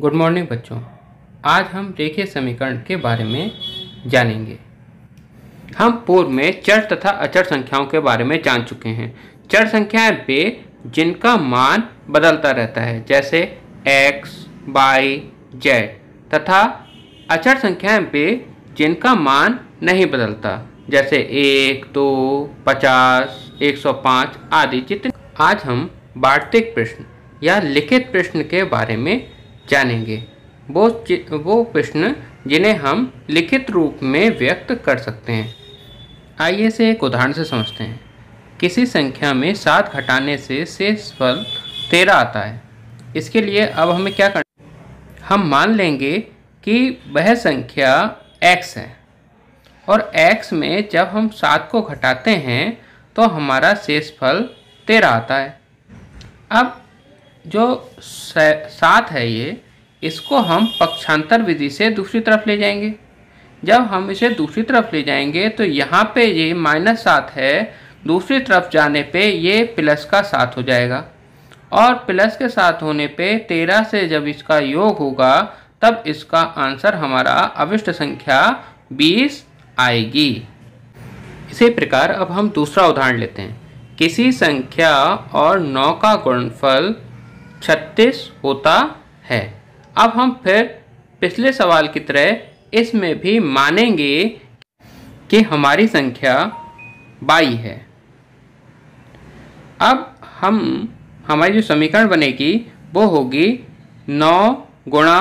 good morning बच्चों आज हम रेखीय समीकरण के बारे में जानेंगे हम पूर्व में चर तथा अचर संख्याओं के बारे में जान चुके हैं चर संख्याएं वे जिनका मान बदलता रहता है जैसे x, y, z तथा अचर संख्याएं वे जिनका मान नहीं बदलता जैसे एक दो पचास एक सौ पाँच आदि चित्र आज हम वार्तिक प्रश्न या लिखित प्रश्न के बारे में जानेंगे वो वो प्रश्न जिन्हें हम लिखित रूप में व्यक्त कर सकते हैं आइए से एक उदाहरण से समझते हैं किसी संख्या में सात घटाने से शेष फल तेरह आता है इसके लिए अब हमें क्या करना हम मान लेंगे कि वह संख्या x है और x में जब हम सात को घटाते हैं तो हमारा शेष फल तेरह आता है अब जो सात है ये इसको हम पक्षांतर विधि से दूसरी तरफ ले जाएंगे जब हम इसे दूसरी तरफ ले जाएंगे तो यहाँ पे ये माइनस सात है दूसरी तरफ जाने पे ये प्लस का सात हो जाएगा और प्लस के साथ होने पे तेरह से जब इसका योग होगा तब इसका आंसर हमारा अविष्ट संख्या बीस आएगी इसी प्रकार अब हम दूसरा उदाहरण लेते हैं किसी संख्या और नौ का गुणफल छत्तीस होता है अब हम फिर पिछले सवाल की तरह इसमें भी मानेंगे कि हमारी संख्या बाई है अब हम हमारी जो समीकरण बनेगी वो होगी नौ गुणा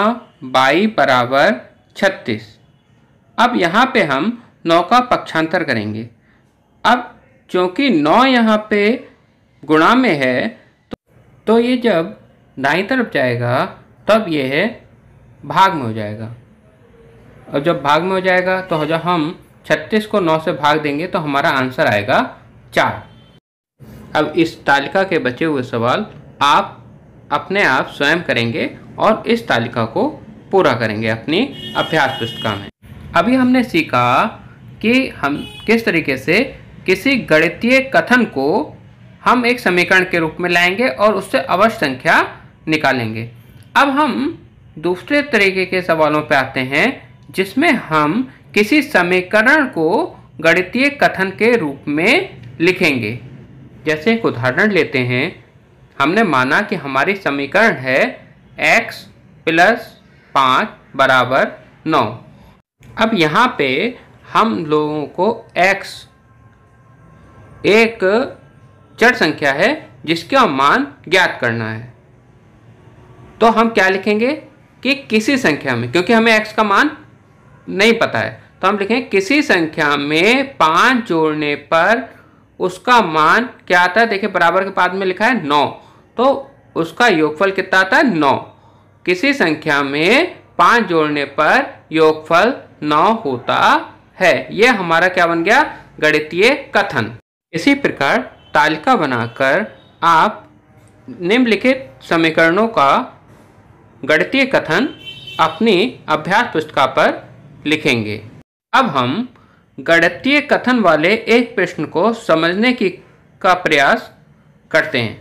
बाई बराबर छत्तीस अब यहाँ पे हम नौ का पक्षांतर करेंगे अब चूँकि नौ यहाँ पे गुणा में है तो, तो ये जब दाई तरफ जाएगा तब यह भाग में हो जाएगा और जब भाग में हो जाएगा तो जब हम 36 को 9 से भाग देंगे तो हमारा आंसर आएगा चार अब इस तालिका के बचे हुए सवाल आप अपने आप स्वयं करेंगे और इस तालिका को पूरा करेंगे अपनी अभ्यास पुस्तिका में अभी हमने सीखा कि हम किस तरीके से किसी गणितीय कथन को हम एक समीकरण के रूप में लाएंगे और उससे अवश्य संख्या निकालेंगे अब हम दूसरे तरीके के सवालों पर आते हैं जिसमें हम किसी समीकरण को गणितीय कथन के रूप में लिखेंगे जैसे एक उदाहरण लेते हैं हमने माना कि हमारी समीकरण है x प्लस पाँच बराबर नौ अब यहाँ पे हम लोगों को x एक जड़ संख्या है जिसका मान ज्ञात करना है तो हम क्या लिखेंगे कि किसी संख्या में क्योंकि हमें एक्स का मान नहीं पता है तो हम लिखें किसी संख्या में पाँच जोड़ने पर उसका मान क्या आता है देखिए बराबर के बाद में लिखा है नौ तो उसका योगफल कितना आता है नौ किसी संख्या में पाँच जोड़ने पर योगफल नौ होता है यह हमारा क्या बन गया गणितीय कथन इसी प्रकार तालिका बनाकर आप निम्नलिखित समीकरणों का गणितीय कथन अपनी अभ्यास पुस्तिका पर लिखेंगे अब हम गणितीय कथन वाले एक प्रश्न को समझने की का प्रयास करते हैं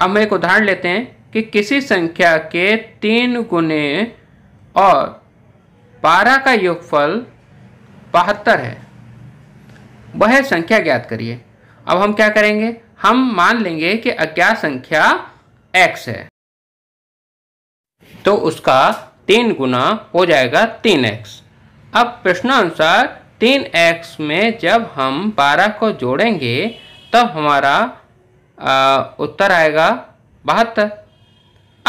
अब हम एक उदाहरण लेते हैं कि किसी संख्या के तीन गुने और बारह का योगफल बहत्तर है वह संख्या ज्ञात करिए अब हम क्या करेंगे हम मान लेंगे कि अज्ञात संख्या x है तो उसका तीन गुना हो जाएगा तीन एक्स अब प्रश्नानुसार तीन एक्स में जब हम बारह को जोड़ेंगे तब हमारा आ, उत्तर आएगा बहत्तर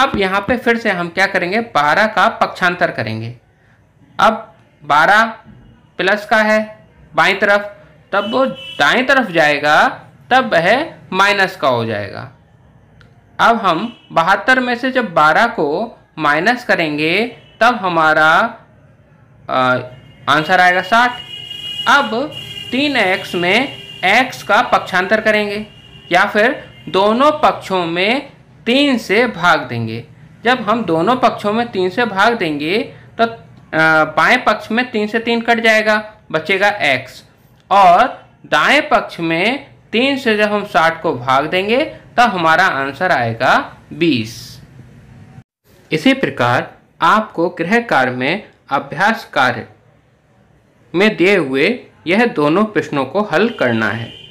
अब यहाँ पे फिर से हम क्या करेंगे बारह का पक्षांतर करेंगे अब बारह प्लस का है बाई तरफ तब वो दाएं तरफ जाएगा तब वह माइनस का हो जाएगा अब हम बहत्तर में से जब बारह को माइनस करेंगे तब हमारा आंसर आएगा साठ अब तीन एक्स में एक्स का पक्षांतर करेंगे या फिर दोनों पक्षों में तीन से भाग देंगे जब हम दोनों पक्षों में तीन से भाग देंगे तो बाएं पक्ष में तीन से तीन कट जाएगा बचेगा एक्स और दाएं पक्ष में तीन से जब हम साठ को भाग देंगे तब हमारा आंसर आएगा बीस इसी प्रकार आपको गृह कार्य में अभ्यास कार्य में दिए हुए यह दोनों प्रश्नों को हल करना है